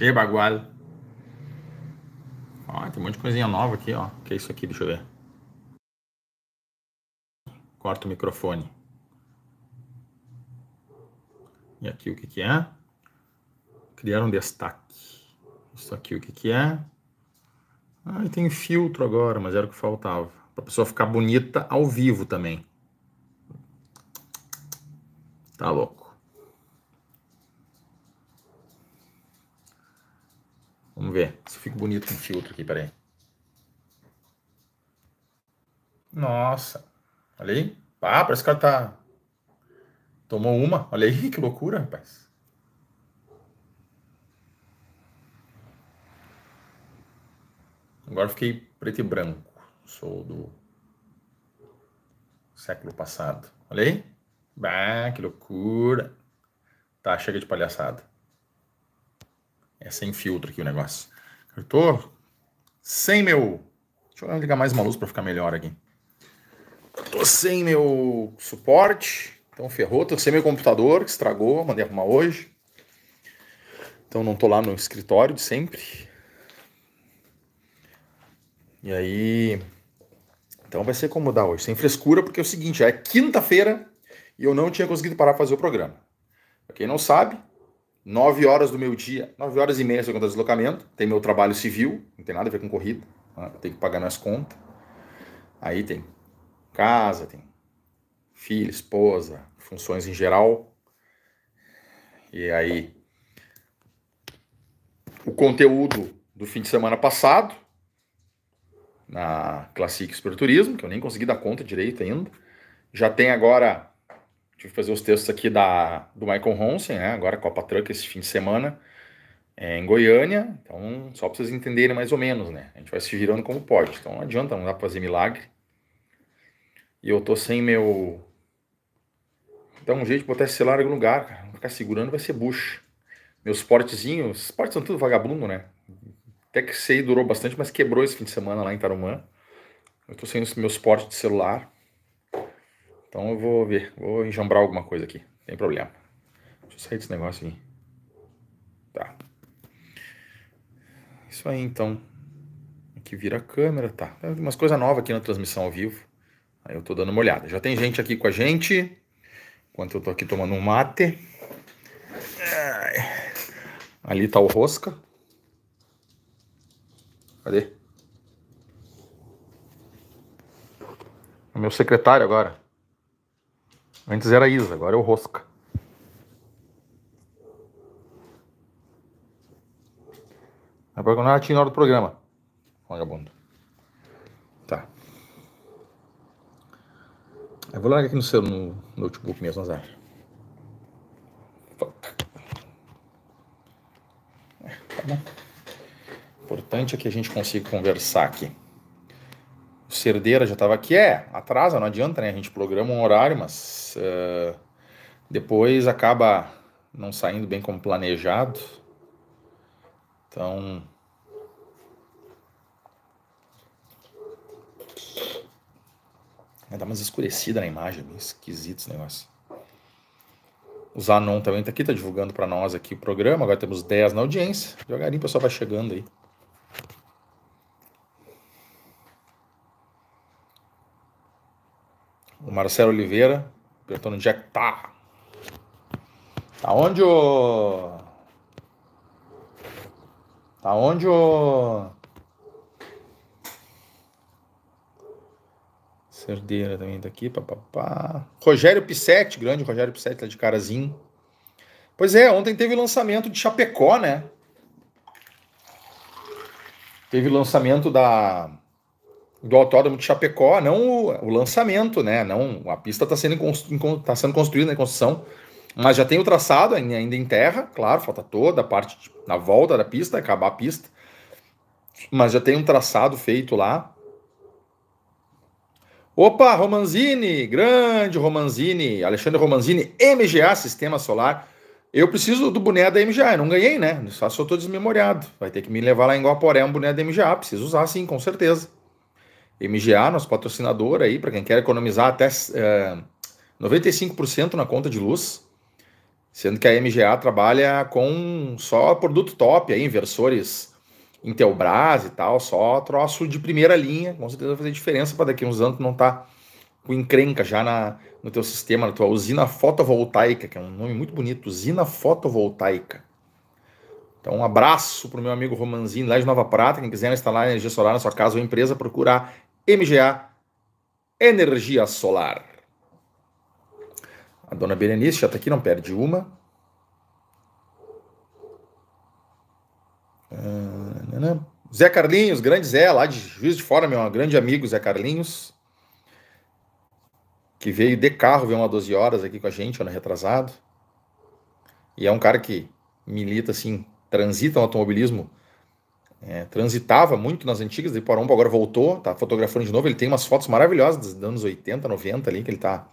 Che bagual. Ó, tem um monte de coisinha nova aqui, ó. O que é isso aqui? Deixa eu ver. Corta o microfone. E aqui o que que é? Criar um destaque. Isso aqui o que que é? Ah, e tem filtro agora, mas era o que faltava. Pra pessoa ficar bonita ao vivo também. Tá louco. Vamos ver se eu fico bonito com filtro aqui, peraí. Nossa, olha aí. Ah, parece que ela tá. Tomou uma. Olha aí, que loucura, rapaz. Agora fiquei preto e branco. Sou do século passado. Olha aí. Bah, que loucura. Tá, chega de palhaçada. É sem filtro aqui o negócio. Cortou? Sem meu. Deixa eu ligar é mais uma luz para ficar melhor aqui. tô sem meu suporte, então ferrou. Tô sem meu computador que estragou, mandei arrumar hoje. Então não tô lá no escritório de sempre. E aí. Então vai ser como dá hoje, sem frescura, porque é o seguinte: já é quinta-feira e eu não tinha conseguido parar de fazer o programa. Pra quem não sabe, 9 horas do meu dia, 9 horas e meia, segundo o deslocamento, tem meu trabalho civil, não tem nada a ver com corrida, né? tem que pagar minhas contas. Aí tem casa, tem filho, esposa, funções em geral. E aí o conteúdo do fim de semana passado na Classic Espiriturismo, que eu nem consegui dar conta direito ainda. Já tem agora Tive que fazer os textos aqui da, do Michael Ronsen, né? Agora Copa Truck esse fim de semana é, em Goiânia. Então, só para vocês entenderem mais ou menos, né? A gente vai se virando como pode. Então, não adianta, não dá para fazer milagre. E eu tô sem meu. Dá um jeito de botar esse celular em algum lugar, cara. Não ficar segurando vai ser bucha. Meus portezinhos, os portes são tudo vagabundo, né? Até que sei durou bastante, mas quebrou esse fim de semana lá em Tarumã. Eu tô sem os meus portes de celular. Então eu vou ver, vou enjambrar alguma coisa aqui, não tem problema. Deixa eu sair desse negócio aqui. Tá. Isso aí então. Aqui vira a câmera, tá. Tem umas coisas novas aqui na transmissão ao vivo. Aí eu tô dando uma olhada. Já tem gente aqui com a gente. Enquanto eu tô aqui tomando um mate. Ali tá o Rosca. Cadê? O é meu secretário agora. Antes era Isa, agora é o Rosca. Vai pra continuar na hora do programa. Vagabundo. Tá. Eu vou largar aqui no seu no notebook mesmo, Azar. É, tá bom. O importante é que a gente consiga conversar aqui. Cerdeira já estava aqui. É, atrasa, não adianta, né? A gente programa um horário, mas uh, depois acaba não saindo bem como planejado. Então. Dá umas escurecida na imagem, esquisito esse negócio. O Zanon também tá aqui, tá divulgando para nós aqui o programa. Agora temos 10 na audiência. Jogarinho, o pessoal vai chegando aí. Marcelo Oliveira, perguntando onde é que tá. Tá onde, ô? Tá onde, ô? Cerdeira também tá aqui, papapá. Rogério Pissetti, grande Rogério Pissetti, lá tá de Carazinho. Pois é, ontem teve lançamento de Chapecó, né? Teve lançamento da do Autódromo de Chapecó, não o, o lançamento, né? Não, a pista está sendo, tá sendo construída na né? construção, mas já tem o traçado ainda em terra, claro, falta toda a parte na volta da pista, acabar a pista, mas já tem um traçado feito lá. Opa, Romanzini, grande Romanzini, Alexandre Romanzini, MGA Sistema Solar. Eu preciso do boné da MGA, eu não ganhei, né? Só se eu tô desmemoriado. Vai ter que me levar lá em Guaporé um boné da MGA, preciso usar sim, com certeza. MGA, nosso patrocinador aí, para quem quer economizar até é, 95% na conta de luz, sendo que a MGA trabalha com só produto top, aí, inversores Intelbras e tal, só troço de primeira linha, com certeza vai fazer diferença para daqui a uns anos não estar tá com encrenca já na, no teu sistema, na tua usina fotovoltaica, que é um nome muito bonito, usina fotovoltaica. Então, um abraço para o meu amigo Romanzinho, lá de Nova Prata. Quem quiser instalar energia solar na sua casa ou empresa, procurar MGA, energia solar. A dona Berenice já está aqui, não perde uma. Ah, Zé Carlinhos, grande Zé, lá de Juiz de Fora, meu grande amigo Zé Carlinhos, que veio de carro, veio uma 12 horas aqui com a gente, ano retrasado. E é um cara que milita, assim, transita no automobilismo é, transitava muito nas antigas, de Porombo agora voltou, tá fotografando de novo, ele tem umas fotos maravilhosas dos anos 80, 90 ali, que ele tá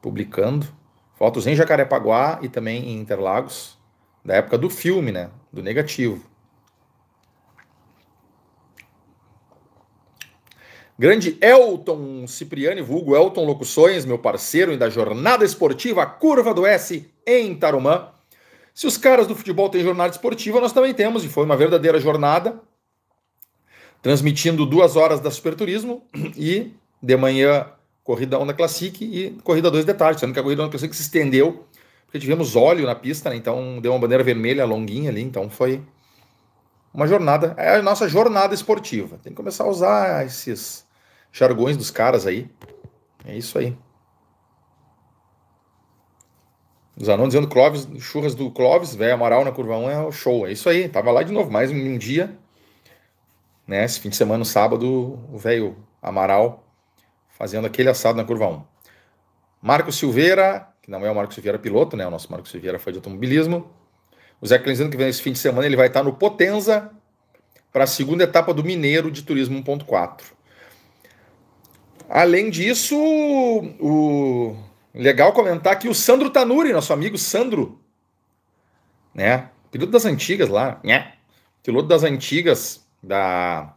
publicando, fotos em Jacarepaguá e também em Interlagos, da época do filme, né, do Negativo. Grande Elton Cipriani, vulgo Elton Locuções, meu parceiro e da jornada esportiva Curva do S em Tarumã. Se os caras do futebol têm jornada esportiva, nós também temos, e foi uma verdadeira jornada, transmitindo duas horas da Superturismo e de manhã corrida Onda Classic e corrida 2 de tarde, sendo que a corrida Onda Classic se estendeu, porque tivemos óleo na pista, né? então deu uma bandeira vermelha longuinha ali, então foi uma jornada, é a nossa jornada esportiva. Tem que começar a usar esses jargões dos caras aí. É isso aí. Zanon dizendo Clóvis, churras do Clóvis, velho Amaral na curva 1 é o show. É isso aí, tava lá de novo, mais um, dia. Né, esse fim de semana, no sábado, o velho Amaral fazendo aquele assado na curva 1. Marco Silveira, que não é o Marco Silveira piloto, né? O nosso Marco Silveira foi de automobilismo. O Zé dizendo que vem esse fim de semana, ele vai estar no Potenza para a segunda etapa do Mineiro de Turismo 1.4. Além disso, o Legal comentar que o Sandro Tanuri, nosso amigo Sandro, né? Piloto das antigas lá, né? Piloto das antigas da,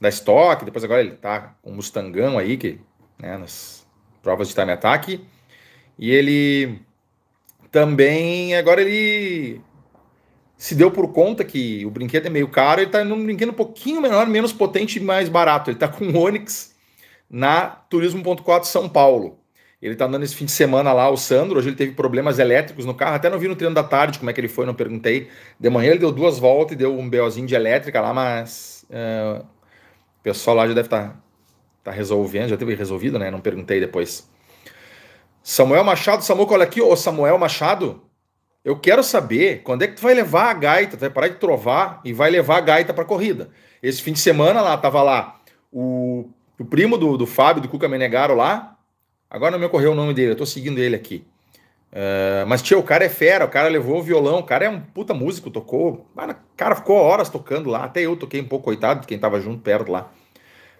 da Stock, depois agora ele tá com um Mustangão aí, que, né, nas provas de time ataque. E ele também, agora ele se deu por conta que o brinquedo é meio caro, ele tá num brinquedo um pouquinho menor, menos potente e mais barato. Ele tá com o Onix na Turismo.4 São Paulo. Ele tá andando esse fim de semana lá, o Sandro. Hoje ele teve problemas elétricos no carro. Até não vi no treino da tarde como é que ele foi, não perguntei. De manhã ele deu duas voltas e deu um BOzinho de elétrica lá, mas é, o pessoal lá já deve estar tá, tá resolvendo. Já teve resolvido, né? Não perguntei depois. Samuel Machado, Samuel, olha aqui, ô Samuel Machado. Eu quero saber quando é que tu vai levar a gaita, tu vai parar de trovar e vai levar a gaita para corrida. Esse fim de semana lá, tava lá o, o primo do, do Fábio, do Cuca Menegaro lá, Agora não me ocorreu o nome dele, eu tô seguindo ele aqui. Uh, mas, tio, o cara é fera, o cara levou o violão, o cara é um puta músico, tocou. Cara, ficou horas tocando lá. Até eu toquei um pouco, coitado, de quem tava junto perto lá.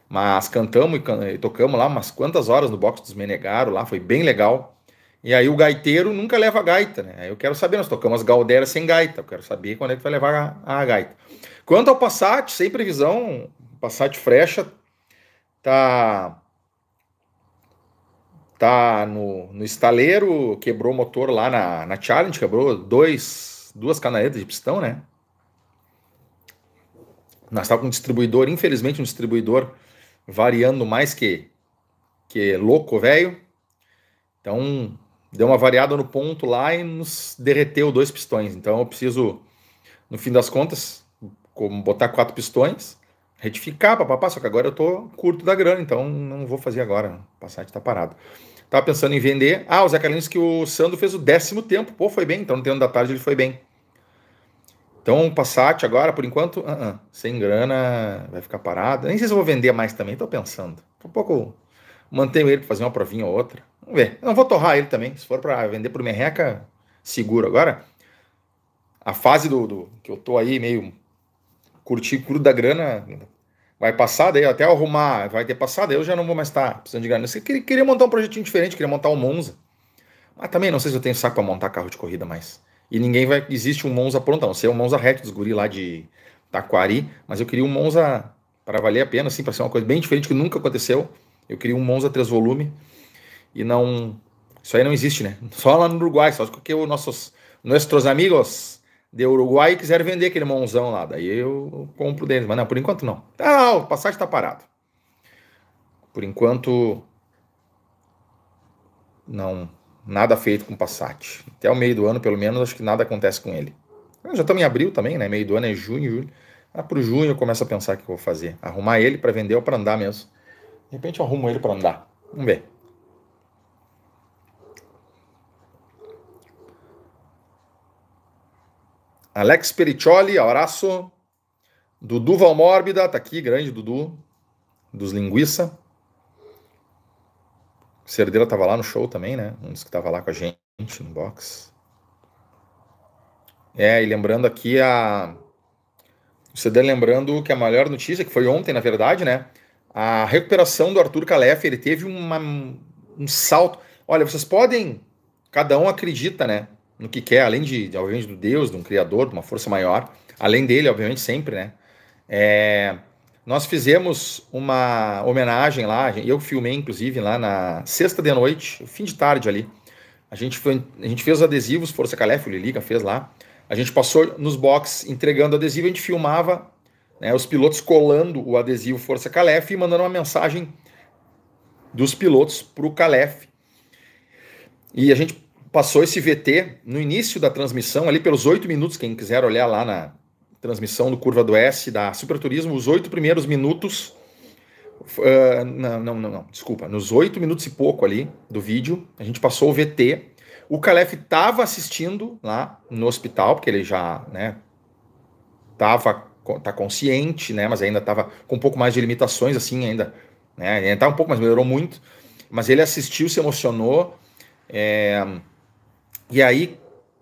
Mas cantamos e, tocamos lá umas quantas horas no box dos Menegaro lá, foi bem legal. E aí o gaiteiro nunca leva gaita, né? Eu quero saber, nós tocamos as galderas sem gaita, eu quero saber quando é que vai levar a, a gaita. Quanto ao Passat, sem previsão, Passat frecha, tá tá no, no estaleiro, quebrou o motor lá na, na Challenge, quebrou dois, duas canaletas de pistão, né? Nós estávamos com um distribuidor, infelizmente um distribuidor variando mais que, que louco, velho. Então, deu uma variada no ponto lá e nos derreteu dois pistões. Então, eu preciso, no fim das contas, botar quatro pistões retificar, papapá, só que agora eu tô curto da grana, então não vou fazer agora. O Passat tá parado. Tava pensando em vender. Ah, o Zé Carlinhos que o Sandro fez o décimo tempo. Pô, foi bem. Então no tempo da tarde ele foi bem. Então o Passat agora, por enquanto, uh -uh, sem grana, vai ficar parado. Nem sei se eu vou vender mais também, tô pensando. por um pouco mantenho ele para fazer uma provinha ou outra. Vamos ver. Eu não vou torrar ele também. Se for para vender por merreca, seguro. Agora, a fase do, do, que eu tô aí meio curtir cru da grana, vai passar, daí até arrumar, vai ter passado, eu já não vou mais estar precisando de grana. Eu queria, queria montar um projetinho diferente, queria montar um Monza. Mas também não sei se eu tenho saco para montar carro de corrida mais. E ninguém vai. Existe um Monza pronto, não sei, é um Monza reto dos guri lá de Taquari, mas eu queria um Monza para valer a pena, assim, para ser uma coisa bem diferente que nunca aconteceu. Eu queria um Monza 3 volume e não. Isso aí não existe, né? Só lá no Uruguai, só porque o nossos. Nossos amigos de Uruguai e quiser vender aquele monzão lá. Daí eu compro deles, mas não, por enquanto não. Ah, o passagem está parado. Por enquanto, não, nada feito com o Passat. Até o meio do ano, pelo menos, acho que nada acontece com ele. Eu já estamos em abril também, né? Meio do ano é junho, julho. Ah, pro junho eu começo a pensar o que eu vou fazer. Arrumar ele para vender ou para andar mesmo. De repente eu arrumo ele para andar. Vamos ver. Alex Periccioli, abraço. Dudu Valmórbida, tá aqui, grande Dudu, dos Linguiça. O Cerdeira tava lá no show também, né? Um dos que tava lá com a gente no box. É, e lembrando aqui a. O Cerdeira lembrando que a maior notícia, que foi ontem, na verdade, né? A recuperação do Arthur Calef, ele teve uma... um salto. Olha, vocês podem. Cada um acredita, né? no que quer, além de, de obviamente, do Deus, de um Criador, de uma força maior, além dele, obviamente, sempre, né? É, nós fizemos uma homenagem lá, eu filmei, inclusive, lá na sexta de noite, fim de tarde ali. A gente, foi, a gente fez os adesivos, Força Calef, o Lilica fez lá. A gente passou nos boxes entregando adesivo, a gente filmava né, os pilotos colando o adesivo Força Calef e mandando uma mensagem dos pilotos para o Calef. E a gente passou esse VT no início da transmissão, ali pelos oito minutos, quem quiser olhar lá na transmissão do Curva do S, da Superturismo, os oito primeiros minutos. Uh, não, não, não, não, desculpa. Nos oito minutos e pouco ali do vídeo, a gente passou o VT. O Calef estava assistindo lá no hospital, porque ele já, né, tava, tá consciente, né, mas ainda tava com um pouco mais de limitações, assim, ainda, né, ainda tá um pouco, mas melhorou muito. Mas ele assistiu, se emocionou, é, e aí,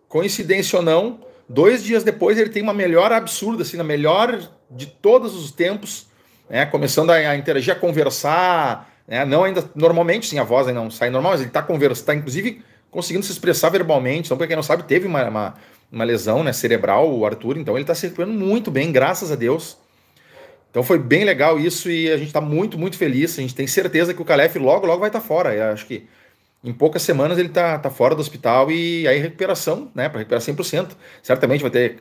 coincidência ou não, dois dias depois ele tem uma melhor absurda, assim, na melhor de todos os tempos, né? Começando a, a interagir, a conversar, né? Não ainda normalmente, sim, a voz ainda não sai normal, mas ele está conversando, tá, inclusive conseguindo se expressar verbalmente. Então, para quem não sabe, teve uma, uma, uma, lesão né, cerebral, o Arthur, então ele está se recuperando muito bem, graças a Deus. Então foi bem legal isso e a gente está muito, muito feliz. A gente tem certeza que o Calef logo, logo vai estar tá fora. Eu acho que em poucas semanas ele tá, tá fora do hospital e aí recuperação, né, para recuperar 100%. Certamente vai ter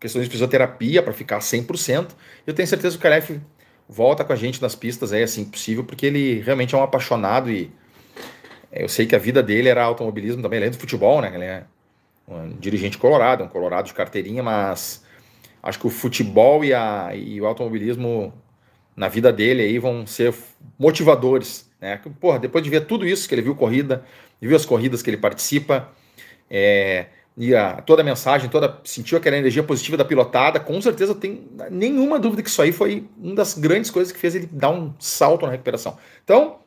questões de fisioterapia para ficar 100%. Eu tenho certeza que o Calef volta com a gente nas pistas aí assim possível, porque ele realmente é um apaixonado e é, eu sei que a vida dele era automobilismo também, além do futebol, né? Ele é um dirigente colorado, um colorado de carteirinha, mas acho que o futebol e, a, e o automobilismo na vida dele aí vão ser motivadores né? Porra, depois de ver tudo isso, que ele viu corrida, viu as corridas que ele participa, é, e a, toda a mensagem, toda sentiu aquela energia positiva da pilotada, com certeza tem nenhuma dúvida que isso aí foi uma das grandes coisas que fez ele dar um salto na recuperação. Então,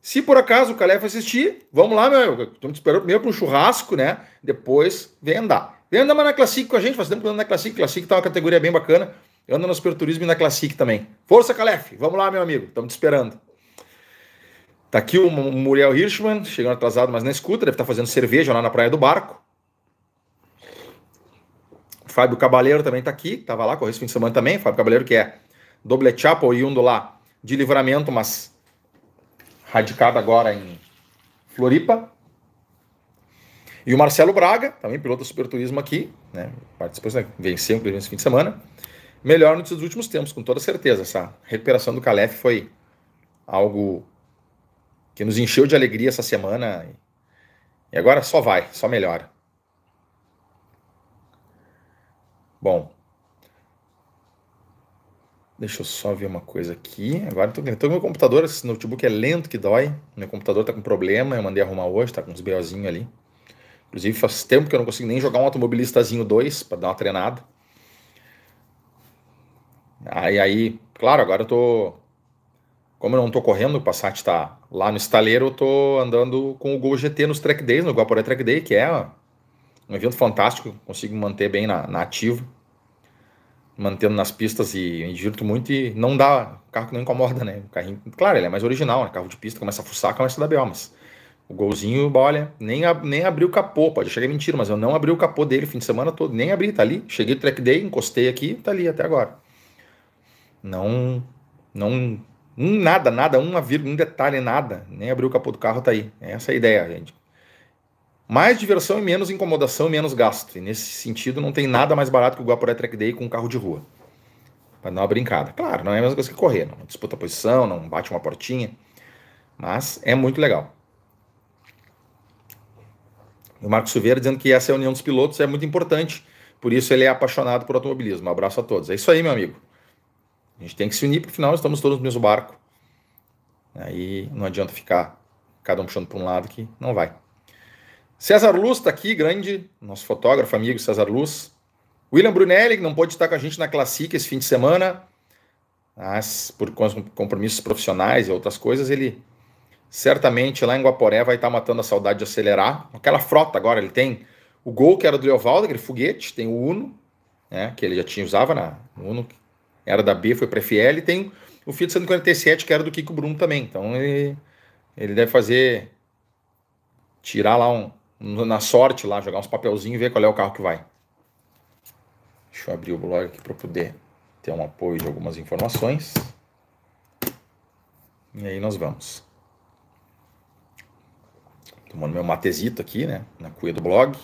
se por acaso o Calef assistir, vamos lá, meu, estamos esperando primeiro para um churrasco, né? Depois vem andar. Vem andar mais na Classic com a gente, faz tempo que anda na Classic, Classic tá uma categoria bem bacana. Eu ando no Turismo e na Classic também. Força, Calef! Vamos lá, meu amigo, estamos te esperando. Tá aqui o Muriel Hirschman, chegando atrasado, mas não escuta, deve estar tá fazendo cerveja lá na Praia do Barco. Fábio Cabaleiro também tá aqui, tava lá, correu esse fim de semana também. Fábio Cabaleiro, que é doble um do lá de livramento, mas radicado agora em Floripa. E o Marcelo Braga, também piloto do Super Turismo aqui, né? Participou, né? venceu esse fim de semana. Melhor nos últimos tempos, com toda certeza. Essa recuperação do Calef foi algo que nos encheu de alegria essa semana. E agora só vai, só melhora. Bom. Deixa eu só ver uma coisa aqui. Agora estou tô, tô com meu computador, esse notebook é lento que dói. Meu computador está com problema, eu mandei arrumar hoje, está com uns BOzinhos ali. Inclusive faz tempo que eu não consigo nem jogar um automobilistazinho 2 para dar uma treinada. Aí, aí, claro, agora eu tô como eu não estou correndo, o Passat está lá no estaleiro, eu estou andando com o Gol GT nos track days, no Guaporé Track Day, que é um evento fantástico, consigo manter bem na, na ativa, mantendo nas pistas e me divirto muito e não dá, o carro que não incomoda, né? O carrinho, claro, ele é mais original, né? Carro de pista, começa a fuçar, começa a dar B.O., mas o golzinho, olha, nem, ab, nem abri o capô, pode chegar é mentira, mas eu não abri o capô dele o fim de semana todo, nem abri, tá ali, cheguei no track day, encostei aqui, tá ali até agora. Não, não um nada, nada, uma vírgula, um detalhe, nada. Nem abriu o capô do carro, tá aí. Essa é a ideia, gente. Mais diversão e menos incomodação e menos gasto. E nesse sentido, não tem nada mais barato que o Guaporé Track Day com um carro de rua. Para dar uma brincada. Claro, não é a mesma coisa que correr. Não disputa posição, não bate uma portinha. Mas é muito legal. O Marcos Silveira dizendo que essa reunião dos pilotos é muito importante. Por isso ele é apaixonado por automobilismo. Um abraço a todos. É isso aí, meu amigo. A gente tem que se unir, porque afinal estamos todos no mesmo barco. Aí não adianta ficar cada um puxando para um lado que não vai. César Luz está aqui, grande, nosso fotógrafo, amigo César Luz. William Brunelli, que não pode estar com a gente na Classic esse fim de semana, mas por compromissos profissionais e outras coisas, ele certamente lá em Guaporé vai estar matando a saudade de acelerar. Aquela frota agora, ele tem o Gol, que era do Leovaldo, aquele foguete, tem o Uno, né, que ele já tinha usava na Uno, era da B, foi para FL, e tem o Fiat 147, que era do Kiko Bruno também. Então ele, ele deve fazer. tirar lá um, na sorte lá, jogar uns papelzinhos e ver qual é o carro que vai. Deixa eu abrir o blog aqui para poder ter um apoio de algumas informações. E aí nós vamos. Tomando meu matezito aqui, né? Na cuia do blog.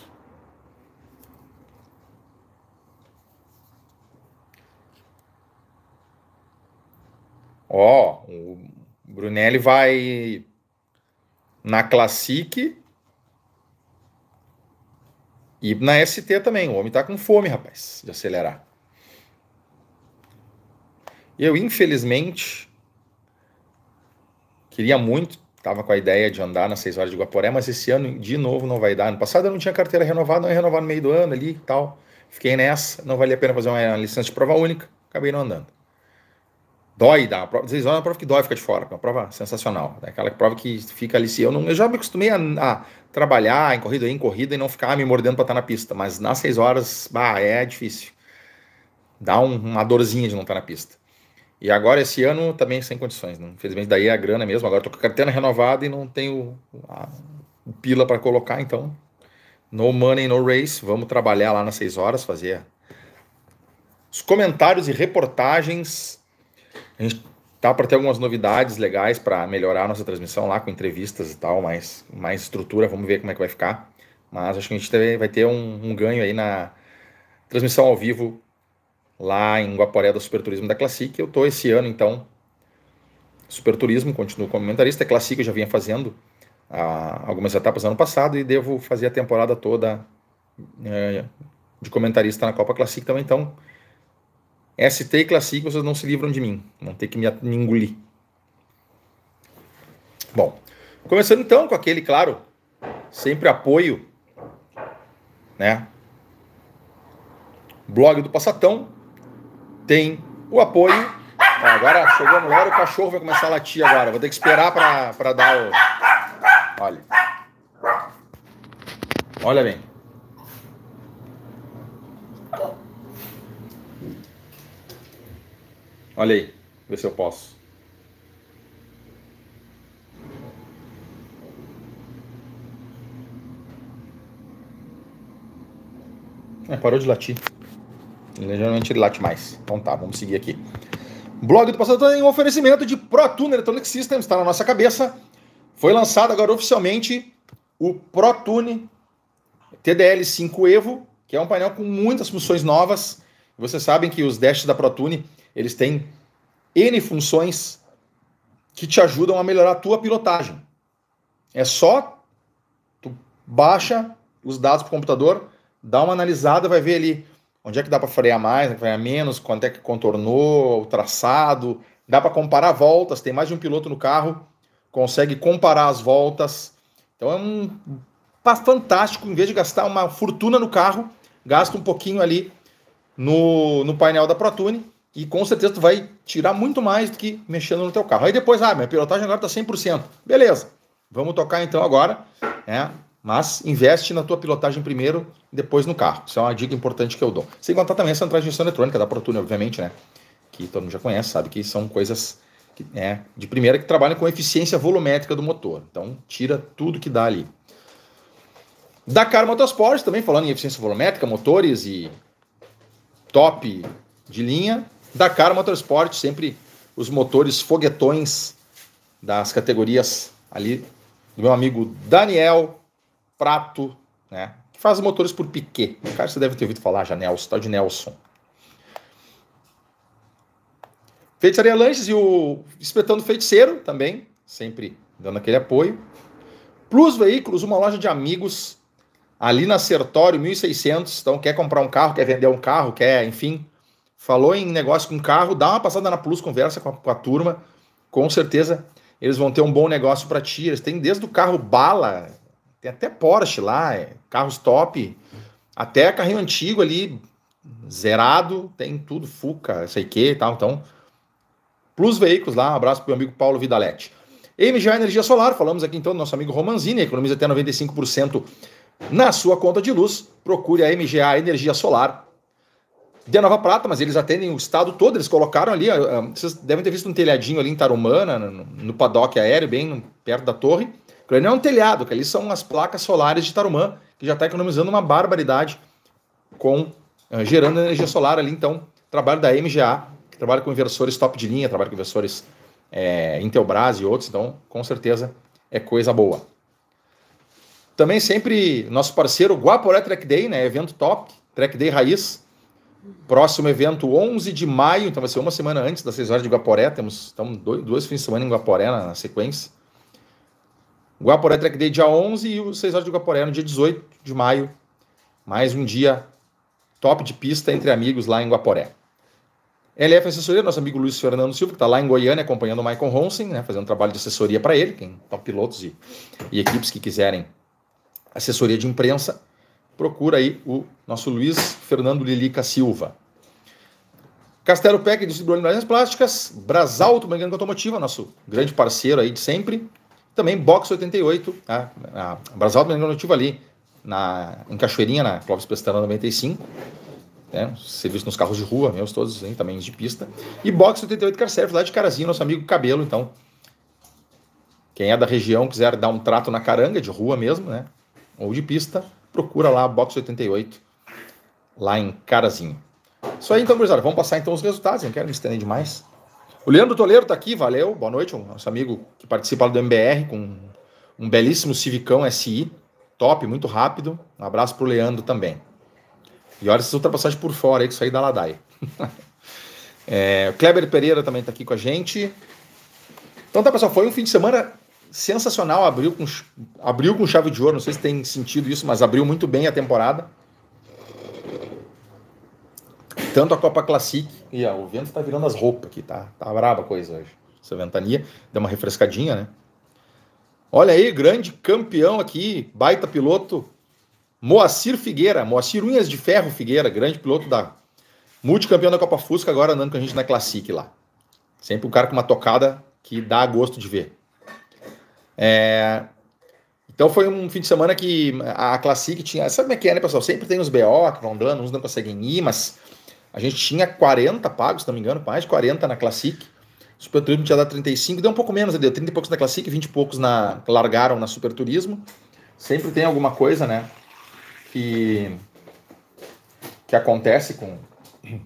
Ó, o Brunelli vai na Classic e na ST também. O homem tá com fome, rapaz, de acelerar. Eu, infelizmente, queria muito, tava com a ideia de andar nas 6 horas de Guaporé, mas esse ano de novo não vai dar. No passado eu não tinha carteira renovada, não ia renovar no meio do ano ali e tal. Fiquei nessa, não valia a pena fazer uma licença de prova única, acabei não andando. Dói, dá. seis prova horas é uma prova que dói, fica de fora. É uma prova sensacional. É aquela prova que fica ali. Eu, não, eu já me acostumei a, a trabalhar em corrida, em corrida e não ficar me mordendo para estar na pista. Mas nas seis horas, bah, é difícil. Dá um, uma dorzinha de não estar na pista. E agora esse ano também sem condições. Né? Infelizmente, daí é a grana mesmo. Agora estou com a carteira renovada e não tenho a pila para colocar. Então, no money, no race. Vamos trabalhar lá nas seis horas, fazer os comentários e reportagens a gente tá para ter algumas novidades legais para melhorar a nossa transmissão lá com entrevistas e tal, mais, mais estrutura, vamos ver como é que vai ficar. Mas acho que a gente vai ter um, um ganho aí na transmissão ao vivo lá em Guaporé do Super Turismo da Classic. Eu tô esse ano, então, Super Turismo, continuo como comentarista. É Classic eu já vinha fazendo ah, algumas etapas no ano passado e devo fazer a temporada toda eh, de comentarista na Copa Classic também, então ST e Classic vocês não se livram de mim, vão ter que me, engolir. Bom, começando então com aquele, claro, sempre apoio, né? Blog do Passatão tem o apoio. Ó, ah, agora chegou a hora o cachorro vai começar a latir agora. Vou ter que esperar para dar o. Olha. Olha bem. Olha aí, vê se eu posso. É, parou de latir. Ele late mais. Então tá, vamos seguir aqui. Blog do Passador tem um oferecimento de ProTune Electronic Systems, está na nossa cabeça. Foi lançado agora oficialmente o ProTune TDL5 Evo, que é um painel com muitas funções novas. Vocês sabem que os dashs da ProTune eles têm N funções que te ajudam a melhorar a tua pilotagem. É só tu baixa os dados para o computador, dá uma analisada, vai ver ali onde é que dá para frear mais, frear menos, quanto é que contornou, o traçado, dá para comparar voltas, tem mais de um piloto no carro, consegue comparar as voltas. Então é um fantástico, em vez de gastar uma fortuna no carro, gasta um pouquinho ali no, no painel da ProTune e com certeza tu vai tirar muito mais do que mexendo no teu carro. Aí depois, ah, minha pilotagem agora tá 100%. Beleza. Vamos tocar então agora, né? Mas investe na tua pilotagem primeiro, depois no carro. Isso é uma dica importante que eu dou. Sem contar também essa transmissão eletrônica da ProTune, obviamente, né? Que todo mundo já conhece, sabe que são coisas que, né, de primeira que trabalham com eficiência volumétrica do motor. Então, tira tudo que dá ali. Dakar Motorsport, também falando em eficiência volumétrica, motores e top de linha, Dakar Motorsport, sempre os motores foguetões das categorias ali do meu amigo Daniel Prato, né? Que faz motores por Piquet. O cara você deve ter ouvido falar já, Nelson, tal de Nelson. Feitiçaria Lanches e o Espetando Feiticeiro também, sempre dando aquele apoio. Plus Veículos, uma loja de amigos ali na Sertório 1600. Então, quer comprar um carro, quer vender um carro, quer, enfim, falou em negócio com carro, dá uma passada na Plus, conversa com a, com a turma. Com certeza eles vão ter um bom negócio para ti. Eles têm desde o carro bala, tem até Porsche lá, é, carros top, até carrinho antigo ali, zerado, tem tudo, Fuca, sei que e tal. Então, Plus Veículos lá, um abraço o meu amigo Paulo Vidalete MGA Energia Solar, falamos aqui então do nosso amigo Romanzini, economiza até 95% na sua conta de luz. Procure a MGA Energia Solar de Nova Prata, mas eles atendem o estado todo, eles colocaram ali, ah, ah, vocês devem ter visto um telhadinho ali em Tarumã, no, no paddock aéreo, bem perto da torre. Aquilo não é um telhado, que ali são as placas solares de Tarumã, que já está economizando uma barbaridade com ah, gerando energia solar ali, então, trabalho da MGA, que trabalha com inversores top de linha, trabalha com inversores é, Intelbras e outros, então, com certeza, é coisa boa. Também sempre nosso parceiro Guaporé Track Day, né, evento top, Track Day Raiz, Próximo evento, 11 de maio, então vai ser uma semana antes das 6 horas de Guaporé. Temos então, dois, dois fins de semana em Guaporé na, na sequência. Guaporé Track Day dia 11 e o 6 horas de Guaporé no dia 18 de maio. Mais um dia top de pista entre amigos lá em Guaporé. LF Assessoria, nosso amigo Luiz Fernando Silva, que está lá em Goiânia acompanhando o Michael Ronsen, né, fazendo um trabalho de assessoria para ele, quem top pilotos e, e, equipes que quiserem assessoria de imprensa procura aí o nosso Luiz Fernando Lilica Silva. Castelo Peck, distribuidor de embalagens plásticas, Brasalto, mecânica automotiva, nosso grande parceiro aí de sempre. Também Box 88, a, a Brasalto Mecânica Automotiva ali na, em Cachoeirinha, na Clóvis Pestana 95. Né, serviço nos carros de rua, meus todos, hein, também de pista. E Box 88 Car lá de Carazinho, nosso amigo Cabelo, então. Quem é da região quiser dar um trato na caranga, de rua mesmo, né? Ou de pista, procura lá box 88 lá em Carazinho. Isso aí então, gurizada. Vamos passar então os resultados, não quero me estender demais. O Leandro Toledo está aqui, valeu, boa noite, um nosso amigo que participa do MBR com um belíssimo Civicão SI, top, muito rápido. Um abraço pro Leandro também. E olha essas ultrapassagens por fora aí, que isso aí dá ladaia. é, o Kleber Pereira também está aqui com a gente. Então tá, pessoal, foi um fim de semana sensacional, abriu com, abriu com chave de ouro, não sei se tem sentido isso, mas abriu muito bem a temporada. Tanto a Copa Classic, e o vento está virando as roupas aqui, tá? Tá braba a coisa hoje. Essa ventania deu uma refrescadinha, né? Olha aí, grande campeão aqui, baita piloto, Moacir Figueira, Moacir Unhas de Ferro Figueira, grande piloto da multicampeão da Copa Fusca, agora andando com a gente na Classic lá. Sempre um cara com uma tocada que dá gosto de ver. É, então foi um fim de semana que a Classic tinha. Sabe como é que é, né, pessoal? Sempre tem uns BO que vão dando, uns não conseguem ir, mas a gente tinha 40 pagos, se não me engano, mais de 40 na Classic. Super Turismo tinha dado 35, deu um pouco menos, né? deu 30 e poucos na Classic, 20 e poucos na, largaram na Super Turismo. Sempre tem alguma coisa, né? Que, que acontece com,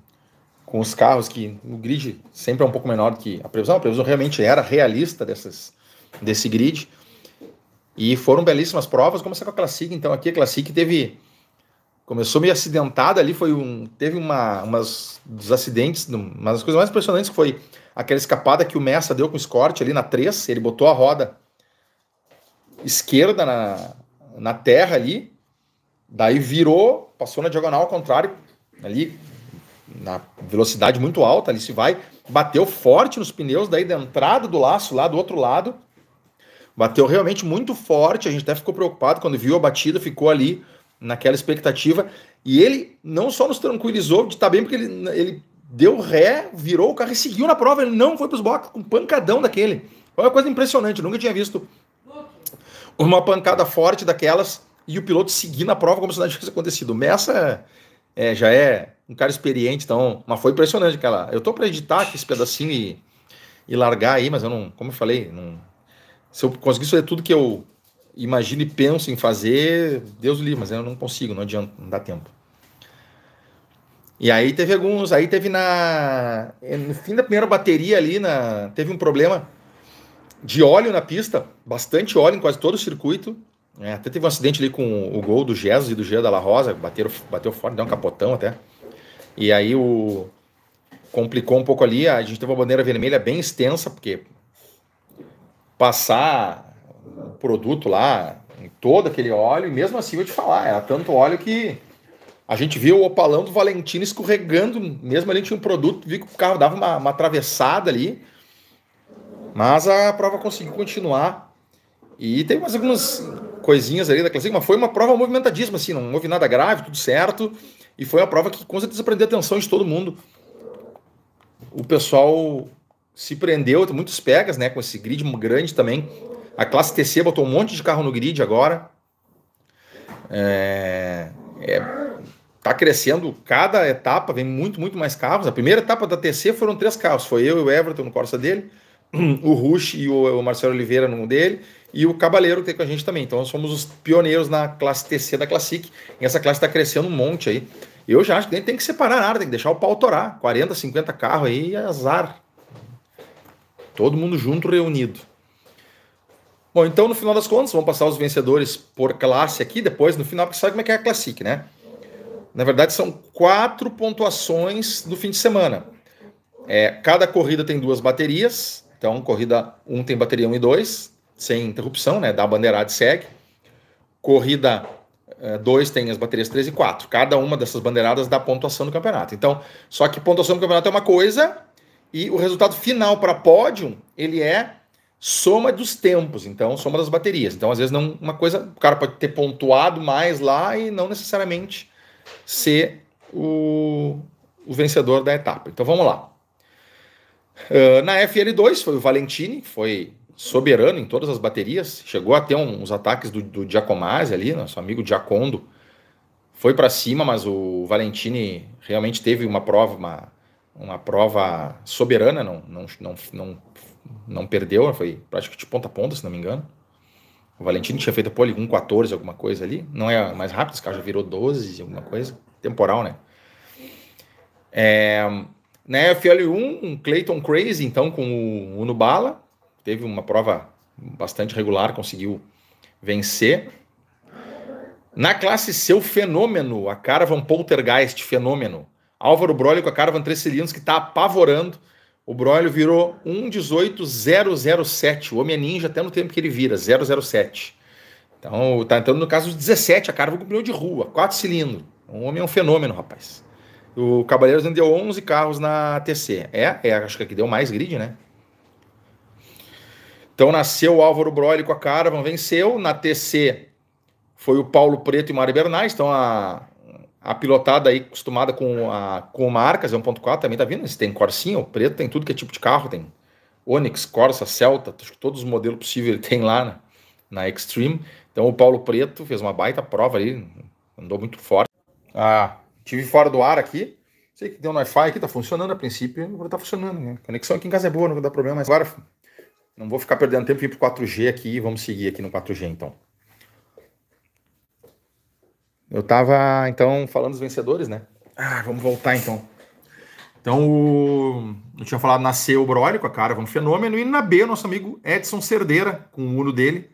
com os carros, que no grid sempre é um pouco menor do que a previsão. A previsão realmente era realista dessas, desse grid. E foram belíssimas provas. Começar com a Classic, então aqui a Classic teve começou meio acidentada ali, foi um teve uma umas dos acidentes, uma das coisas mais impressionantes foi aquela escapada que o Messa deu com o Scott ali na 3, ele botou a roda esquerda na, na terra ali, daí virou, passou na diagonal ao contrário, ali na velocidade muito alta, ali se vai, bateu forte nos pneus daí da entrada do laço lá do outro lado Bateu realmente muito forte, a gente até ficou preocupado quando viu a batida, ficou ali naquela expectativa. E ele não só nos tranquilizou de estar tá bem, porque ele, ele deu ré, virou o carro e seguiu na prova. Ele não foi para os blocos com um pancadão daquele. Foi uma coisa impressionante, eu nunca tinha visto uma pancada forte daquelas e o piloto seguir na prova como se nada tivesse acontecido. O Messa é, é, já é um cara experiente, então, mas foi impressionante aquela. Eu tô para editar aqui esse pedacinho e, e largar aí, mas eu não, como eu falei, não, se eu conseguisse fazer tudo que eu imagino e penso em fazer, Deus livre, mas eu não consigo, não adianta, não dá tempo. E aí teve alguns, aí teve na é, no fim da primeira bateria ali na teve um problema de óleo na pista, bastante óleo em quase todo o circuito. É, até teve um acidente ali com o gol do Jesus e do Jean da La Rosa, bateram, bateu fora, deu um capotão até. E aí o complicou um pouco ali, a gente teve uma bandeira vermelha bem extensa, porque passar o produto lá em todo aquele óleo, e mesmo assim eu te falar, era tanto óleo que a gente viu o opalão do Valentino escorregando, mesmo ali tinha um produto, vi que o carro dava uma, uma atravessada ali, mas a prova conseguiu continuar. E tem mais algumas coisinhas ali da classificação, mas foi uma prova movimentadíssima, assim, não houve nada grave, tudo certo. E foi uma prova que com certeza prendeu a atenção de todo mundo. O pessoal se prendeu, muitos pegas, né? Com esse grid grande também. A classe TC botou um monte de carro no grid agora. É, é, tá crescendo cada etapa, vem muito, muito mais carros. A primeira etapa da TC foram três carros: foi eu e o Everton no Corsa dele, o Rush e o, o Marcelo Oliveira no dele, e o Cabaleiro que tem com a gente também. Então nós somos os pioneiros na classe TC da Classic. E essa classe está crescendo um monte aí. Eu já acho que nem tem que separar nada, tem que deixar o pau torar. 40, 50 carros aí, é azar. Todo mundo junto, reunido. Bom, então no final das contas, vamos passar os vencedores por classe aqui, depois no final, porque sabe como é que é a Classic, né? Na verdade, são quatro pontuações do fim de semana. É, cada corrida tem duas baterias, então corrida 1 um tem bateria 1 um e 2, sem interrupção, né? Da bandeirada segue. Corrida 2 é, tem as baterias 3 e 4. Cada uma dessas bandeiradas dá pontuação do campeonato. Então, só que pontuação do campeonato é uma coisa, e o resultado final para pódio, ele é soma dos tempos, então, soma das baterias. Então, às vezes, não uma coisa, o cara pode ter pontuado mais lá e não necessariamente ser o, o vencedor da etapa. Então, vamos lá. Uh, na FL2 foi o Valentini, foi soberano em todas as baterias, chegou a ter uns ataques do, do Giacomazzi ali, nosso amigo Giacondo, foi para cima, mas o Valentini realmente teve uma prova, uma uma prova soberana, não, não, não, não, não perdeu, foi praticamente de ponta a ponta, se não me engano. O Valentino tinha feito a pole 1.14, alguma coisa ali. Não é mais rápido, esse carro já virou 12, alguma coisa. Temporal, né? É, na FL1, um Clayton Crazy, então, com o Uno Bala. Teve uma prova bastante regular, conseguiu vencer. Na classe seu fenômeno, a um Poltergeist fenômeno. Álvaro Brolio com a Caravan cilindros que está apavorando. O Brolio virou 118007. O homem é ninja até no tempo que ele vira, 007. Então, tá entrando no caso 17, a Caravan com pneu de rua, quatro cilindros. O homem é um fenômeno, rapaz. O Cavaleiros vendeu 11 carros na TC. É, é acho que aqui deu mais grid, né? Então nasceu o Álvaro Brolli com a Caravan, venceu. Na TC foi o Paulo Preto e o Mário Bernays. Então a, a pilotada aí acostumada com, a, com marcas, é 1.4 também tá vindo, tem Corsinha, o preto, tem tudo que é tipo de carro, tem Onix, Corsa, Celta, todos os modelos possíveis ele tem lá na, na Extreme. Então o Paulo Preto fez uma baita prova aí, andou muito forte. Ah, tive fora do ar aqui, sei que deu um Wi-Fi aqui, tá funcionando a princípio, agora tá funcionando, né? A conexão aqui em casa é boa, não dá problema, mas agora não vou ficar perdendo tempo, vim pro 4G aqui, vamos seguir aqui no 4G então. Eu estava, então, falando dos vencedores, né? Ah, vamos voltar então. Então, o... eu tinha falado nasceu o Broly com a cara, um fenômeno, e na B o nosso amigo Edson Cerdeira, com o Uno dele.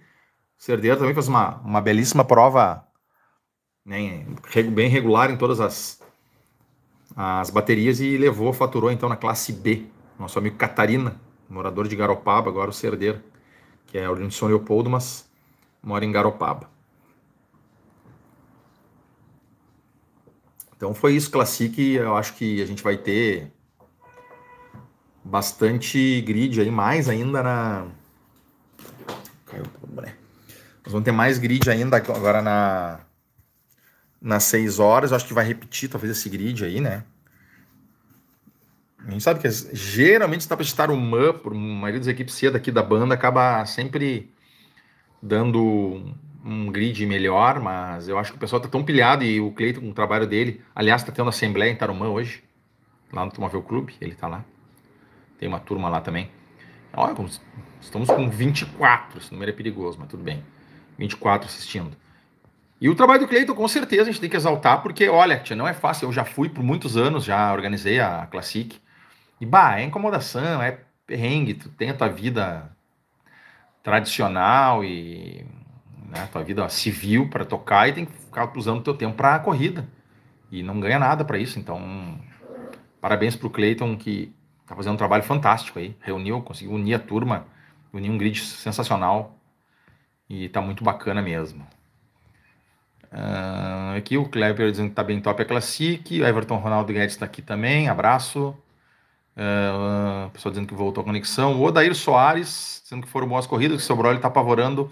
Cerdeira também fez uma, uma belíssima prova, né, bem regular em todas as, as baterias e levou, faturou então na classe B. Nosso amigo Catarina, morador de Garopaba, agora o Cerdeira, que é oriundo de São Leopoldo, mas mora em Garopaba. Então foi isso, Classic. Eu acho que a gente vai ter bastante grid aí, mais ainda na. Caiu né? Nós vamos ter mais grid ainda agora na. Nas 6 horas. Eu acho que vai repetir, talvez, esse grid aí, né? A gente sabe que geralmente está para estar humano, por maioria das equipes cedo aqui da banda, acaba sempre dando um grid melhor, mas eu acho que o pessoal tá tão pilhado e o Cleiton com o trabalho dele, aliás, tá tendo assembleia em Tarumã hoje, lá no Tomável Clube, ele tá lá. Tem uma turma lá também. Olha, estamos com 24, esse número é perigoso, mas tudo bem. 24 assistindo. E o trabalho do Cleiton, com certeza, a gente tem que exaltar, porque, olha, tia, não é fácil. Eu já fui por muitos anos, já organizei a Classic. E, bah, é incomodação, é perrengue, tu tem a tua vida tradicional e né, tua vida civil para tocar e tem que ficar usando teu tempo para a corrida. E não ganha nada para isso. Então, parabéns para o Clayton que está fazendo um trabalho fantástico aí. Reuniu, conseguiu unir a turma, unir um grid sensacional. E está muito bacana mesmo. Uh, aqui o Kleber dizendo que está bem top a é Classic. O Everton Ronaldo Guedes está aqui também. Abraço. Uh, ah, pessoal dizendo que voltou a conexão. O Odair Soares dizendo que foram boas corridas, que o seu Broly está apavorando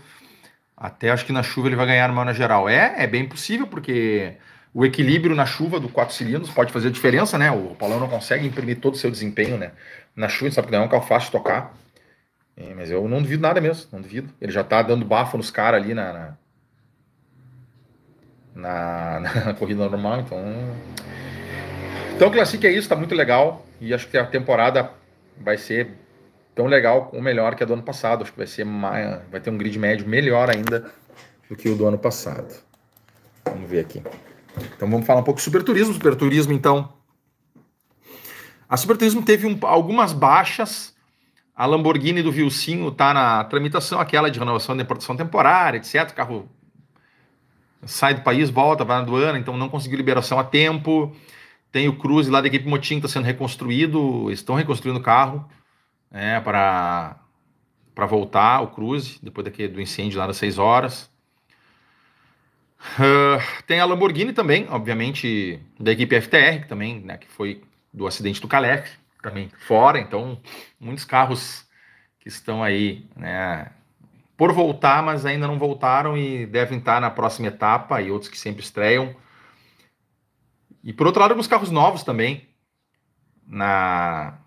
até acho que na chuva ele vai ganhar numa geral. É, é bem possível, porque o equilíbrio na chuva do quatro cilindros pode fazer diferença, né? O Paulão não consegue imprimir todo o seu desempenho, né? Na chuva, sabe que não é um carro fácil tocar. É, mas eu não duvido nada mesmo, não duvido. Ele já tá dando bafo nos caras ali na na, na, na, corrida normal, então. Então, o Classic é isso, tá muito legal. E acho que a temporada vai ser tão legal ou melhor que a do ano passado. Acho que vai ser mais, vai ter um grid médio melhor ainda do que o do ano passado. Vamos ver aqui. Então vamos falar um pouco de superturismo. Superturismo, então. A superturismo teve um, algumas baixas. A Lamborghini do Vilcinho está na tramitação, aquela de renovação de importação temporária, etc. O carro sai do país, volta, vai na doana, então não conseguiu liberação a tempo. Tem o Cruze lá da equipe Motim que está sendo reconstruído, estão reconstruindo o carro né, para para voltar o cruze depois daquele do incêndio lá das 6 horas. Uh, tem a Lamborghini também, obviamente, da equipe FTR, que também, né, que foi do acidente do Calef, também fora, então muitos carros que estão aí, né, por voltar, mas ainda não voltaram e devem estar na próxima etapa e outros que sempre estreiam. E por outro lado, alguns carros novos também na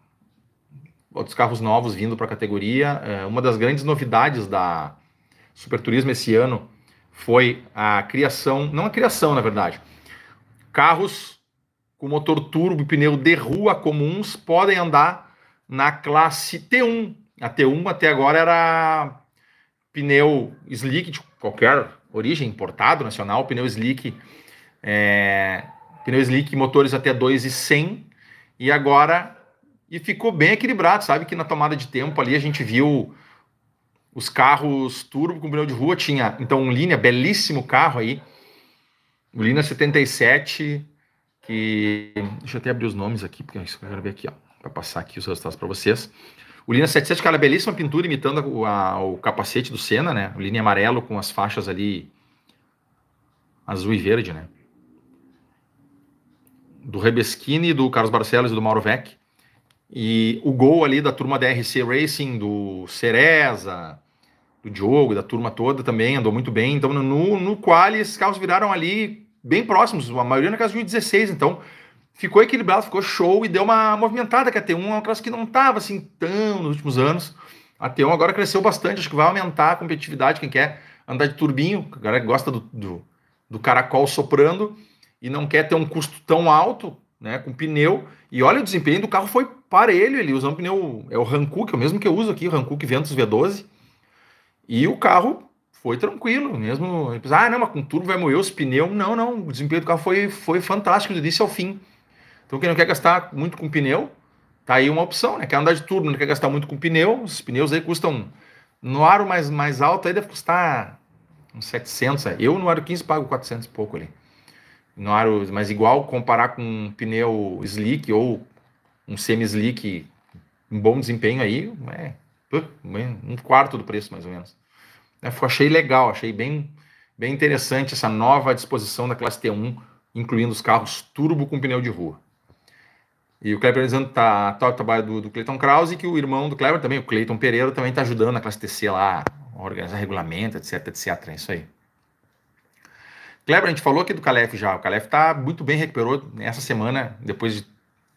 outros carros novos vindo para a categoria. É, uma das grandes novidades da Super Turismo esse ano foi a criação, não a criação, na verdade. Carros com motor turbo e pneu de rua comuns podem andar na classe T1. A T1 até agora era pneu slick de qualquer origem, importado, nacional, pneu slick, é, pneu slick motores até 2 e 100, e agora e ficou bem equilibrado, sabe? Que na tomada de tempo ali a gente viu os carros turbo com pneu de rua, tinha então um Linha, belíssimo carro aí, o Linha 77, que deixa eu até abrir os nomes aqui, porque é isso eu quero ver aqui, ó, para passar aqui os resultados para vocês. O Linha 77, cara, belíssima pintura imitando a, a, o capacete do Senna, né? O Linha amarelo com as faixas ali azul e verde, né? Do Rebeschini, do Carlos Barcelos e do Mauro Vec. E o gol ali da turma da RC Racing, do Cereza, do Diogo, da turma toda também andou muito bem. Então, no, no quali, esses carros viraram ali bem próximos, a maioria na casa de 16. Então, ficou equilibrado, ficou show e deu uma movimentada. Que a T1 é uma classe que não estava assim tão nos últimos anos. A T1 agora cresceu bastante, acho que vai aumentar a competitividade. Quem quer andar de turbinho, a galera gosta do, do, do caracol soprando e não quer ter um custo tão alto né, com pneu e olha, o desempenho do carro foi parelho. Ele usando um pneu, é o Hankook, é o mesmo que eu uso aqui, o Hankook Ventus V12. E o carro foi tranquilo, mesmo. Ah, não, mas com turbo vai moer os pneus. Não, não, o desempenho do carro foi, foi fantástico do início ao fim. Então, quem não quer gastar muito com pneu, tá aí uma opção, né? Quer andar de turbo, não quer gastar muito com pneu. Os pneus aí custam, no aro mais, mais alto, aí deve custar uns 700. Eu no aro 15 pago 400 e pouco ali no aro, mas igual comparar com um pneu slick ou um semi-slick um bom desempenho aí, é, um quarto do preço mais ou menos. Eu é, achei legal, achei bem, bem interessante essa nova disposição da classe T1, incluindo os carros turbo com pneu de rua. E o Kleber dizendo tá, tá o trabalho do, do Cleiton Krause e que o irmão do Kleber também, o Cleiton Pereira, também está ajudando a classe TC lá, a organizar regulamento, etc, etc. É isso aí. Kleber, a gente falou aqui do Calef já. O Calef está muito bem, recuperou nessa semana, depois de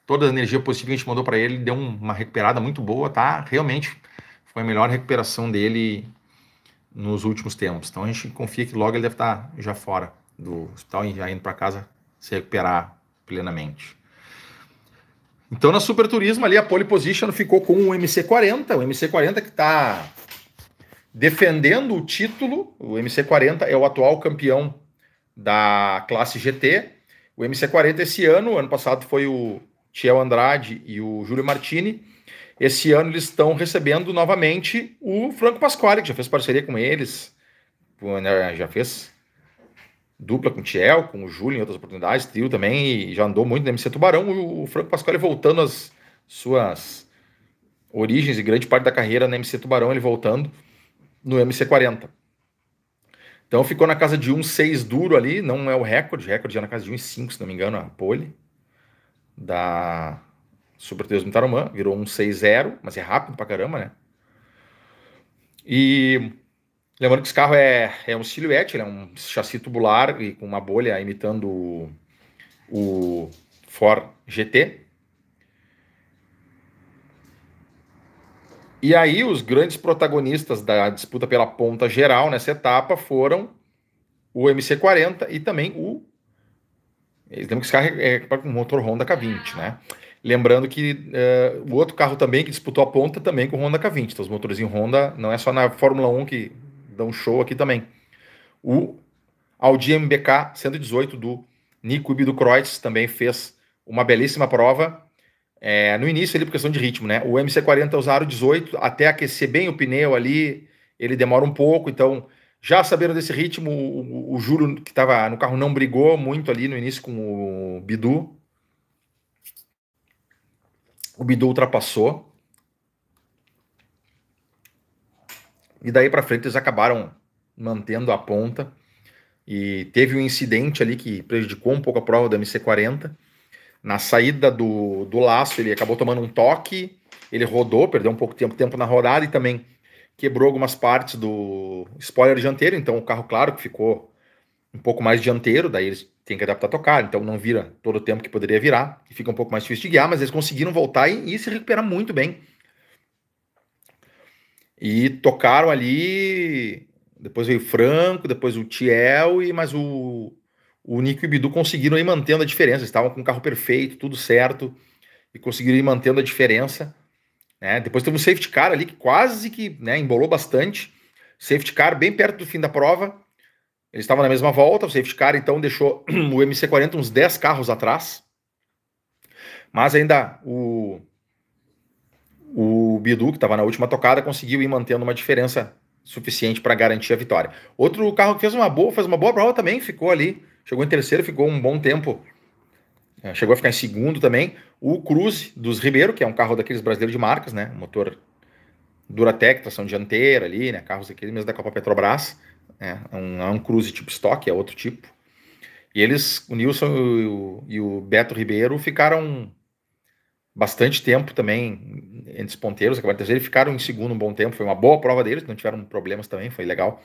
toda a energia positiva que a gente mandou para ele, deu uma recuperada muito boa, tá? Realmente foi a melhor recuperação dele nos últimos tempos. Então a gente confia que logo ele deve estar tá já fora do hospital e já indo para casa se recuperar plenamente. Então na Super Turismo ali a pole position ficou com o MC40, o MC40 que está defendendo o título. O MC40 é o atual campeão da classe GT. O MC40 esse ano, ano passado foi o Tiel Andrade e o Júlio Martini. Esse ano eles estão recebendo novamente o Franco Pasquale, que já fez parceria com eles, né, já fez dupla com o Tiel, com o Júlio em outras oportunidades, trio também, e já andou muito no MC Tubarão. O Franco Pasquale voltando às suas origens e grande parte da carreira no MC Tubarão, ele voltando no MC40. Então ficou na casa de 1,6 duro ali, não é o recorde, recorde é na casa de 1,5, se não me engano, a pole da Super Deus do virou 1,60, mas é rápido pra caramba, né? E lembrando que esse carro é, é um silhouette, ele é um chassi tubular e com uma bolha imitando o, o Ford GT, E aí os grandes protagonistas da disputa pela ponta geral nessa etapa foram o MC40 e também o. Lembra que esse carro é com é motor Honda K20, né? Lembrando que uh, o outro carro também que disputou a ponta também com o Honda K20. Então, os motores em Honda não é só na Fórmula 1 que dão show aqui também. O Audi MBK 118 do Nico do Kreutz também fez uma belíssima prova é, no início, ele por questão de ritmo, né? O MC40 usaram 18, até aquecer bem o pneu ali, ele demora um pouco, então, já sabendo desse ritmo, o, o, o Júlio, que estava no carro, não brigou muito ali no início com o Bidu. O Bidu ultrapassou. E daí para frente eles acabaram mantendo a ponta. E teve um incidente ali que prejudicou um pouco a prova da MC40 na saída do, do laço, ele acabou tomando um toque, ele rodou, perdeu um pouco de tempo, tempo na rodada e também quebrou algumas partes do spoiler dianteiro, então o carro, claro, que ficou um pouco mais dianteiro, daí eles têm que adaptar a tocar, então não vira todo o tempo que poderia virar, e fica um pouco mais difícil de guiar, mas eles conseguiram voltar e, e se recuperar muito bem. E tocaram ali, depois veio o Franco, depois o Tiel, e mas o o Nico e o Bidu conseguiram ir mantendo a diferença. Estavam com o carro perfeito, tudo certo, e conseguiram ir mantendo a diferença. Né? Depois teve um safety car ali que quase que né, embolou bastante. Safety car bem perto do fim da prova. Eles estavam na mesma volta. O safety car então deixou o MC40 uns 10 carros atrás. Mas ainda o, o Bidu, que estava na última tocada, conseguiu ir mantendo uma diferença suficiente para garantir a vitória. Outro carro que fez uma boa, fez uma boa prova também, ficou ali chegou em terceiro, ficou um bom tempo, é, chegou a ficar em segundo também. O Cruze dos Ribeiro, que é um carro daqueles brasileiros de marcas, né? Motor Duratec, tração dianteira ali, né? Carros aqueles mesmo da Copa Petrobras, né? Não é um é Cruze tipo estoque, é outro tipo. E eles, o Nilson e o, e o Beto Ribeiro ficaram bastante tempo também entre os ponteiros, acabaram terceiro, ficaram em segundo um bom tempo, foi uma boa prova deles, não tiveram problemas também, foi legal.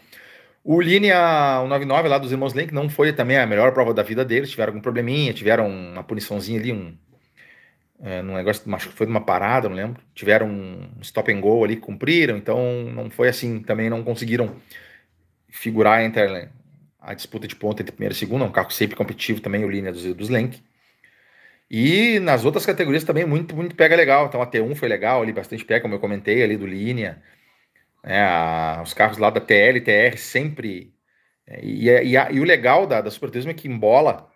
O Linea 99 lá dos irmãos Link não foi também a melhor prova da vida deles, tiveram algum probleminha, tiveram uma puniçãozinha ali, um, é, negócio, acho que foi de uma parada, não lembro. Tiveram um stop and go ali que cumpriram, então não foi assim. Também não conseguiram figurar entre a disputa de ponta entre primeiro e segundo. É um carro sempre competitivo também, o linha é dos, dos Lenk. E nas outras categorias também muito, muito pega legal. Então a T1 foi legal ali, bastante pega, como eu comentei ali do linha. É, a, os carros lá da TL, TR sempre. É, e, e, a, e, o legal da, da Super Turismo é que embola.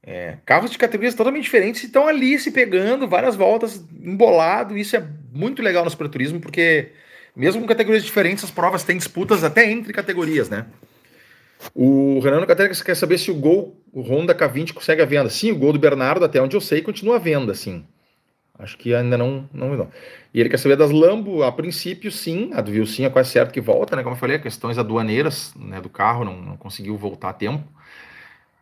É, carros de categorias totalmente diferentes estão ali se pegando, várias voltas, embolado. Isso é muito legal no Super Turismo, porque mesmo com categorias diferentes, as provas têm disputas até entre categorias, né? O Renan Categoria quer saber se o gol, o Honda K20 consegue a venda. Sim, o gol do Bernardo, até onde eu sei, continua a venda, sim. Acho que ainda não, não, não. E ele quer saber das Lambo, a princípio sim, a do Vilsin é quase certo que volta, né? Como eu falei, questões aduaneiras né, do carro, não, não conseguiu voltar a tempo.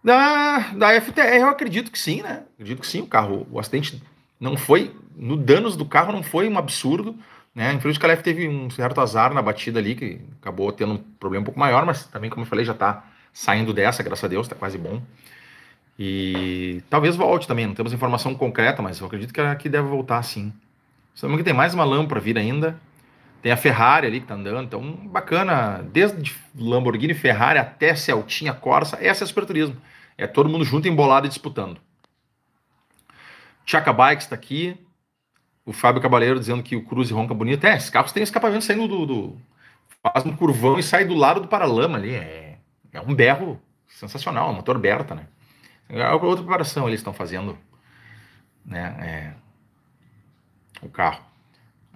Da, da FTR eu acredito que sim, né? Acredito que sim, o carro, o acidente não foi, no danos do carro não foi um absurdo, né? Infelizmente o Calef teve um certo azar na batida ali, que acabou tendo um problema um pouco maior, mas também, como eu falei, já tá saindo dessa, graças a Deus, tá quase bom. E talvez volte também, não temos informação concreta, mas eu acredito que aqui deve voltar sim. Sabemos que tem mais uma lã para vir ainda. Tem a Ferrari ali que tá andando, então bacana, desde Lamborghini, Ferrari até Celtinha, Corsa, essa é super turismo. É todo mundo junto, embolado e disputando. Chaka Bikes está aqui. O Fábio Cabaleiro dizendo que o Cruze ronca bonito. É, esses carros têm escapamento saindo do, do, Faz um curvão e sai do lado do paralama ali. É, é um berro sensacional, é motor Berta, né? É outra preparação eles estão fazendo, né? É, o carro.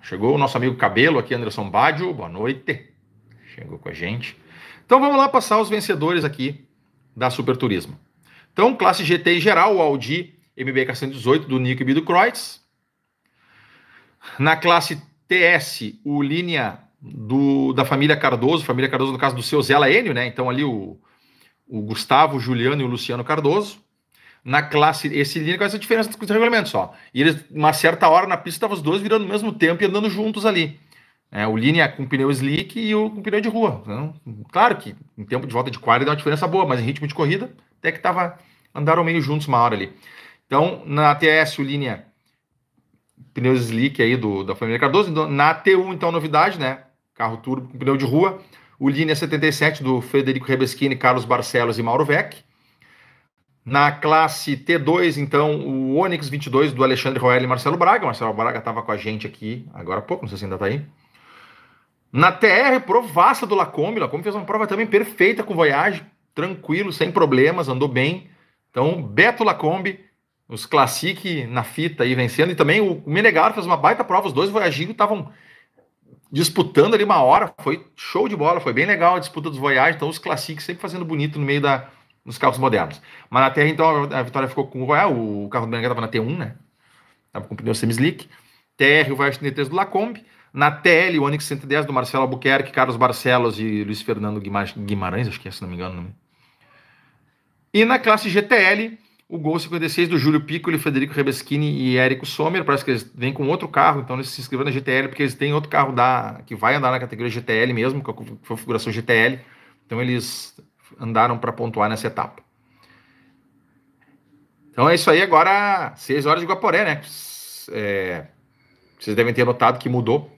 Chegou o nosso amigo Cabelo aqui, Anderson Badio, boa noite. Chegou com a gente. Então vamos lá passar os vencedores aqui da Super Turismo. Então, classe GT em geral, o Audi MBK 118 do Nico e Na classe TS, o Linha do, da família Cardoso, família Cardoso no caso do seu Zela Enio, né? Então ali o, o Gustavo, o Juliano e o Luciano Cardoso. Na classe esse line com essa diferença dos regulamentos só. E eles, uma certa hora na pista, estavam os dois virando no mesmo tempo e andando juntos ali. É, o Line é com pneu slick e o com pneu de rua. Então, claro que em tempo de volta de quadra dá uma diferença boa, mas em ritmo de corrida, até que tava, andaram meio juntos uma hora ali. Então, na TS o Line é pneu slick aí do, da família Cardoso. Então, na T1, então, novidade, né? Carro turbo com pneu de rua o Linha 77 do Frederico Rebeschini, Carlos Barcelos e Mauro Vec. Na classe T2, então, o Onix 22 do Alexandre Roel e Marcelo Braga. Marcelo Braga estava com a gente aqui agora há pouco, não sei se ainda está aí. Na TR, provaça do Lacombe. Lacombe fez uma prova também perfeita com Voyage, tranquilo, sem problemas, andou bem. Então, Beto Lacombe, os Classic na fita aí vencendo. E também o Menegar fez uma baita prova, os dois Voyagigos estavam disputando ali uma hora, foi show de bola, foi bem legal a disputa dos Voyage, então os clássicos sempre fazendo bonito no meio da, nos carros modernos. Mas na Terra, então, a vitória ficou com o Voyage, o carro do Benega estava na T1, né? Estava com o pneu semi-slick. TR, o Voyage T3 do Lacombe. Na TL, o Onix 110 do Marcelo Albuquerque, Carlos Barcelos e Luiz Fernando Guimarães, acho que é, se não me engano. Não. E na classe GTL, o gol 56 do Júlio Piccoli, Federico Rebeschini e Érico Sommer. Parece que eles vêm com outro carro, então eles se inscreveram na GTL, porque eles têm outro carro da, que vai andar na categoria GTL mesmo, que é a configuração GTL. Então eles andaram para pontuar nessa etapa. Então é isso aí, agora 6 horas de Guaporé, né? É, vocês devem ter notado que mudou,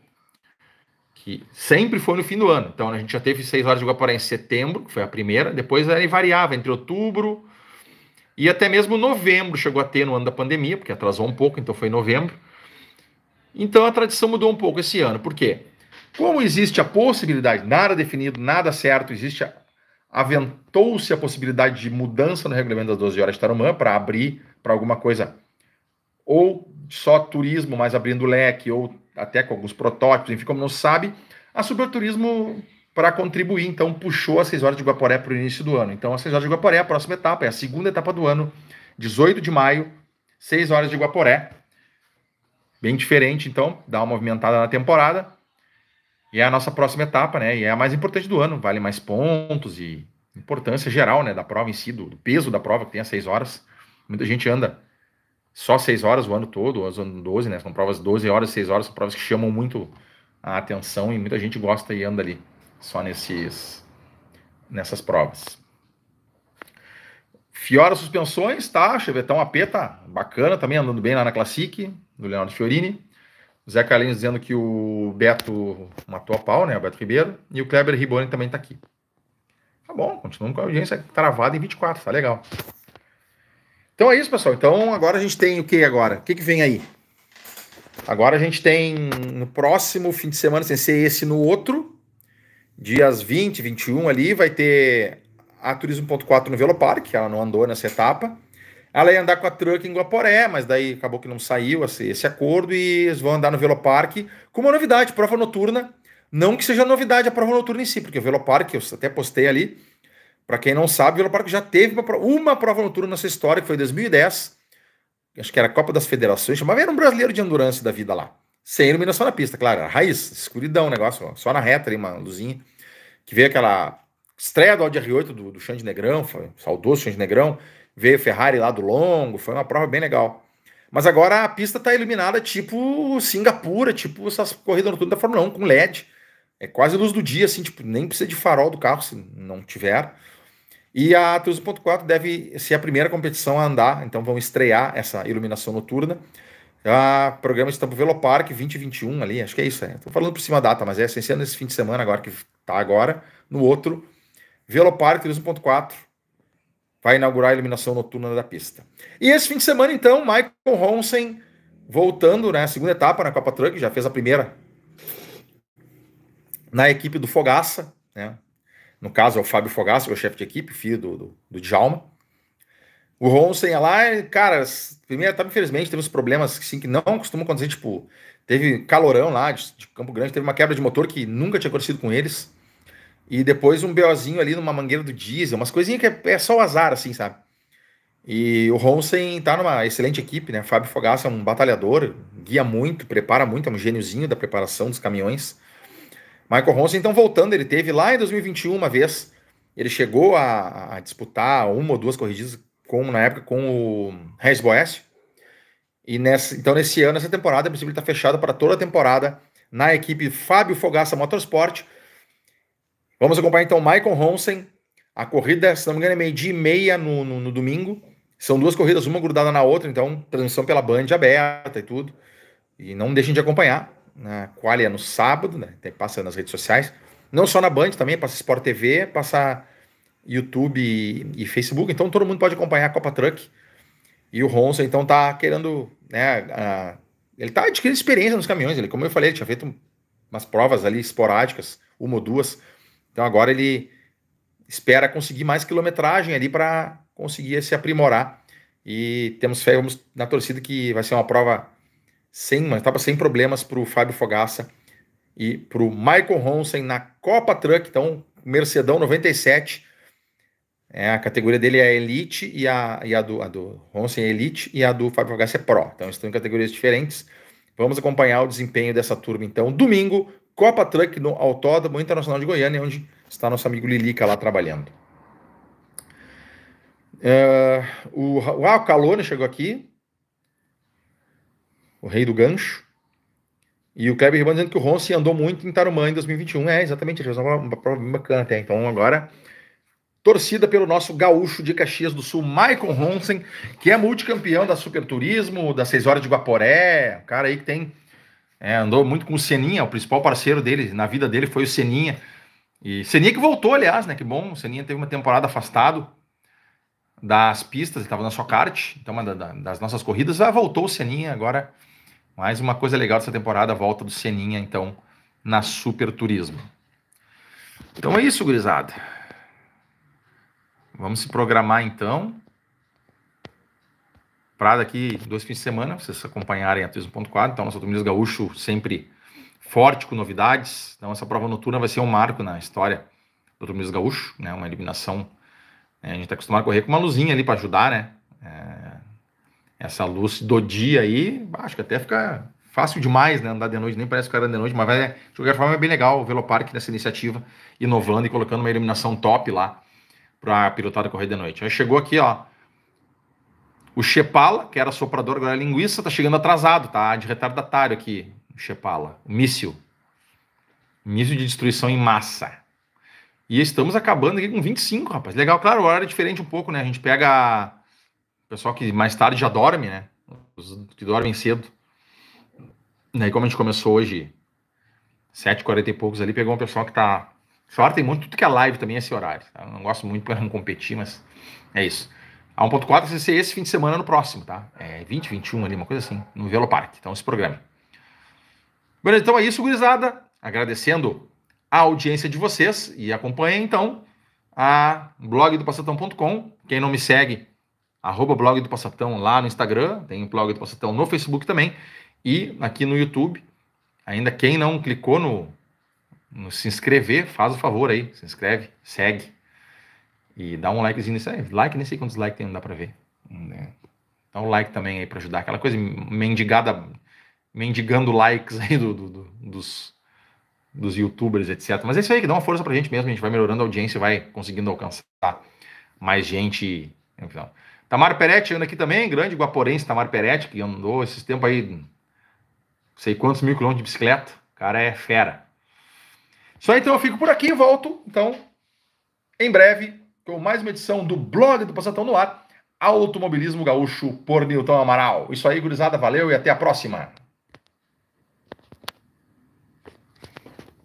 que sempre foi no fim do ano. Então a gente já teve 6 horas de Guaporé em setembro, que foi a primeira, depois aí variava entre outubro e até mesmo novembro chegou a ter no ano da pandemia, porque atrasou um pouco, então foi em novembro. Então a tradição mudou um pouco esse ano. Por quê? Como existe a possibilidade, nada definido, nada certo, existe aventou-se a possibilidade de mudança no regulamento das 12 horas de Tarumã para abrir para alguma coisa ou só turismo, mas abrindo leque, ou até com alguns protótipos, enfim, como não sabe, a Superturismo para contribuir, então puxou as 6 horas de Guaporé para o início do ano. Então, as 6 horas de Guaporé é a próxima etapa, é a segunda etapa do ano, 18 de maio, 6 horas de Guaporé. Bem diferente, então, dá uma movimentada na temporada. E é a nossa próxima etapa, né? E é a mais importante do ano, vale mais pontos e importância geral, né, da prova em si, do, do peso da prova que tem as 6 horas. Muita gente anda só 6 horas o ano todo, as 12, né? São provas 12 horas, 6 horas, são provas que chamam muito a atenção e muita gente gosta e anda ali só nesses, nessas provas. Fiora suspensões, tá? Chevetão tá AP, tá? Bacana também, andando bem lá na Classic, do Leonardo Fiorini. O Zé Carlinhos dizendo que o Beto matou a pau, né? O Beto Ribeiro. E o Kleber Riboni também tá aqui. Tá bom, continuamos com a audiência travada em 24, tá legal. Então é isso, pessoal. Então agora a gente tem o que agora? O que, que vem aí? Agora a gente tem no próximo fim de semana, sem ser esse no outro, Dias 20, 21 ali, vai ter a Turismo.4 no Velopark, ela não andou nessa etapa. Ela ia andar com a Truck em Guaporé, mas daí acabou que não saiu esse, esse acordo e eles vão andar no Velopark com uma novidade, prova noturna. Não que seja novidade a prova noturna em si, porque o Velopark, eu até postei ali, para quem não sabe, o Velopark já teve uma, uma prova noturna nessa história, que foi em 2010, acho que era a Copa das Federações, chamava, era um brasileiro de endurance da vida lá sem iluminação na pista, claro, raiz, escuridão negócio, só na reta ali, uma luzinha, que veio aquela estreia do Audi R8 do, do Xande Negrão, foi, saudoso Xande Negrão, veio Ferrari lá do longo, foi uma prova bem legal. Mas agora a pista está iluminada tipo Singapura, tipo essas corridas noturnas da Fórmula 1, com LED, é quase luz do dia, assim, tipo, nem precisa de farol do carro se não tiver, e a 13.4 deve ser a primeira competição a andar, então vão estrear essa iluminação noturna, ah, programa de Tampovelo Park 2021 ali, acho que é isso. Estou é. falando por cima da data, mas é essencial nesse fim de semana agora que está agora. No outro, Velopark 2.4 vai inaugurar a iluminação noturna da pista. E esse fim de semana, então, Michael Ronsen voltando, né? Segunda etapa na Copa Truck, já fez a primeira na equipe do Fogaça, né? No caso é o Fábio Fogaça, que é o chefe de equipe, filho do, do, do Djalma. O Ronsen lá, cara, primeira etapa, infelizmente, teve uns problemas assim, que não costumam acontecer, tipo, teve calorão lá de, de, Campo Grande, teve uma quebra de motor que nunca tinha acontecido com eles. E depois um BOzinho ali numa mangueira do diesel, umas coisinhas que é, é só o azar, assim, sabe? E o Ronsen tá numa excelente equipe, né? Fábio Fogaça é um batalhador, guia muito, prepara muito, é um gêniozinho da preparação dos caminhões. Michael Ronsen, então, voltando, ele teve lá em 2021 uma vez, ele chegou a, a disputar uma ou duas corridas com, na época com o Reis Boes. E nessa, então, nesse ano, essa temporada, a princípio, está fechada para toda a temporada na equipe Fábio Fogaça Motorsport. Vamos acompanhar então Michael Honsen. A corrida, se não me engano, é meio-dia e meia no, no, no, domingo. São duas corridas, uma grudada na outra, então transmissão pela Band aberta e tudo. E não deixem de acompanhar. Né? qual é no sábado, né? Passa nas redes sociais. Não só na Band, também passa Sport TV, passa YouTube e, e Facebook. Então todo mundo pode acompanhar a Copa Truck. E o Ronson, então, tá querendo, né? A, ele tá adquirindo experiência nos caminhões. Ele, como eu falei, ele tinha feito umas provas ali esporádicas, uma ou duas. Então agora ele espera conseguir mais quilometragem ali para conseguir se aprimorar. E temos fé, vamos na torcida que vai ser uma prova sem, uma etapa sem problemas para o Fábio Fogaça e para o Michael Ronson na Copa Truck. Então, Mercedão 97 é, a categoria dele é Elite e a, e a do, a do Ronsen é Elite e a do Fábio Vergás é Pro. Então estão em categorias diferentes. Vamos acompanhar o desempenho dessa turma, então. Domingo, Copa Truck no Autódromo Internacional de Goiânia, onde está nosso amigo Lilica lá trabalhando. É, o, ah, o Calone chegou aqui. O rei do gancho. E o Kleber Ribando dizendo que o Ronce andou muito em Tarumã em 2021. É, exatamente, ele fez uma prova bacana até. Então agora torcida pelo nosso gaúcho de Caxias do Sul, Michael Honsen, que é multicampeão da Super Turismo, da 6 Horas de Guaporé, o cara aí que tem. É, andou muito com o Seninha, o principal parceiro dele na vida dele foi o Seninha. E Seninha que voltou, aliás, né? Que bom, o Seninha teve uma temporada afastado das pistas, ele estava na sua kart, então uma da, das nossas corridas, já ah, voltou o Seninha agora. Mais uma coisa legal dessa temporada, a volta do Seninha, então, na Super Turismo. Então é isso, gurizada. Vamos se programar então para daqui dois fins de semana, vocês acompanharem a 3.4. Então, nosso Domingos Gaúcho sempre forte com novidades. Então, essa prova noturna vai ser um marco na história do Domingos Gaúcho, né? Uma eliminação. Né? A gente está acostumado a correr com uma luzinha ali para ajudar, né? É... Essa luz do dia aí, acho que até fica fácil demais, né? Andar de noite, nem parece que era de noite, mas vai, de qualquer forma é bem legal o Velopark nessa iniciativa, inovando e colocando uma iluminação top lá para pilotar a corrida de noite. Aí chegou aqui, ó. O Chepala, que era soprador, agora é linguiça, tá chegando atrasado, tá? De retardatário aqui, o Chepala. O míssil. Míssil de destruição em massa. E estamos acabando aqui com 25, rapaz. Legal, claro, a hora é diferente um pouco, né? A gente pega o pessoal que mais tarde já dorme, né? Os que dormem cedo. E aí, como a gente começou hoje, 7h40 e poucos ali, pegou um pessoal que tá esse tem muito, tudo que é live também é esse horário. Tá? Não gosto muito para não competir, mas é isso. A 1.4 vai ser esse fim de semana no próximo, tá? É 20, 21 ali, uma coisa assim, no Velo Parque. Então esse programa. Beleza, então é isso, gurizada. Agradecendo a audiência de vocês e acompanhem então a blog do passatão.com. Quem não me segue, arroba blog do Passatão lá no Instagram, tem o blog do Passatão no Facebook também e aqui no YouTube. Ainda quem não clicou no se inscrever, faz o favor aí, se inscreve, segue. E dá um likezinho nisso aí. Like, nem sei quantos likes tem, não dá pra ver. Hum, né? Dá um like também aí pra ajudar. Aquela coisa mendigada, mendigando likes aí do, do, do dos, dos youtubers, etc. Mas é isso aí que dá uma força pra gente mesmo. A gente vai melhorando a audiência, vai conseguindo alcançar mais gente no então, Tamar Peretti anda aqui também, grande guaporense Tamar Peretti, que andou esses tempos aí, sei quantos mil quilômetros de bicicleta. O cara é fera. Só então eu fico por aqui e volto, então, em breve, com mais uma edição do blog do Passatão no Ar, Automobilismo Gaúcho por Nilton Amaral. Isso aí, gurizada, valeu e até a próxima.